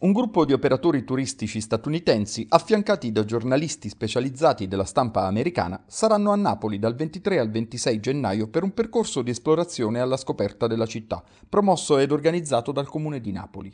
Un gruppo di operatori turistici statunitensi, affiancati da giornalisti specializzati della stampa americana, saranno a Napoli dal 23 al 26 gennaio per un percorso di esplorazione alla scoperta della città, promosso ed organizzato dal Comune di Napoli.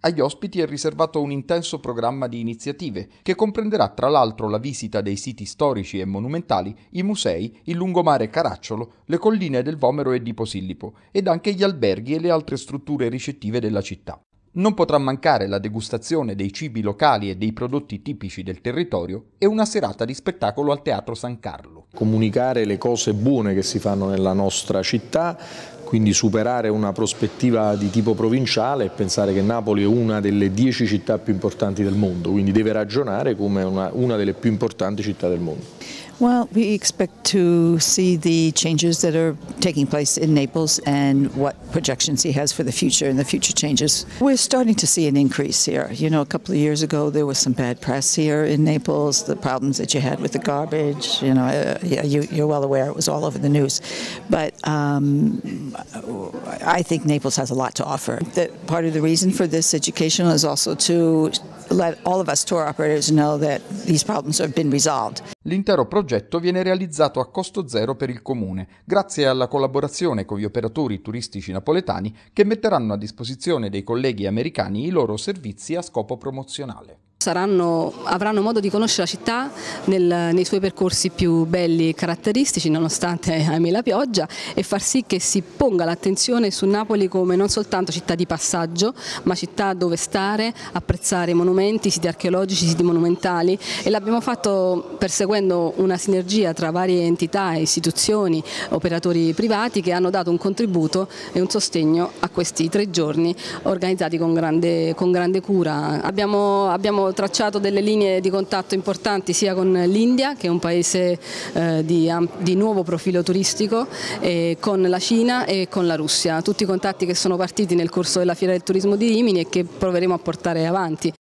Agli ospiti è riservato un intenso programma di iniziative, che comprenderà tra l'altro la visita dei siti storici e monumentali, i musei, il lungomare Caracciolo, le colline del Vomero e di Posillipo, ed anche gli alberghi e le altre strutture ricettive della città. Non potrà mancare la degustazione dei cibi locali e dei prodotti tipici del territorio e una serata di spettacolo al Teatro San Carlo. Comunicare le cose buone che si fanno nella nostra città, quindi superare una prospettiva di tipo provinciale e pensare che Napoli è una delle dieci città più importanti del mondo, quindi deve ragionare come una, una delle più importanti città del mondo. Well, we expect to see the changes that are taking place in Naples and what projections he has for the future and the future changes. We're starting to see an increase here. You know, a couple of years ago, there was some bad press here in Naples, the problems that you had with the garbage. You know, uh, yeah, you, are well aware it was all over the news. But um, I think Naples has a lot to offer. The, part of the reason for this educational is also to let all of us tour operators know that these problems have been resolved. L'intero progetto viene realizzato a costo zero per il comune, grazie alla collaborazione con gli operatori turistici napoletani che metteranno a disposizione dei colleghi americani i loro servizi a scopo promozionale. Saranno, avranno modo di conoscere la città nel, nei suoi percorsi più belli e caratteristici nonostante ahimè la pioggia e far sì che si ponga l'attenzione su Napoli come non soltanto città di passaggio ma città dove stare, apprezzare i monumenti, siti archeologici, siti monumentali e l'abbiamo fatto perseguendo una sinergia tra varie entità, istituzioni, operatori privati che hanno dato un contributo e un sostegno a questi tre giorni organizzati con grande, con grande cura. abbiamo, abbiamo abbiamo tracciato delle linee di contatto importanti sia con l'India, che è un paese eh, di, di, nuovo profilo turistico, e con la Cina e con la Russia. Tutti i contatti che sono partiti nel corso della Fiera del Turismo di Rimini e che proveremo a portare avanti.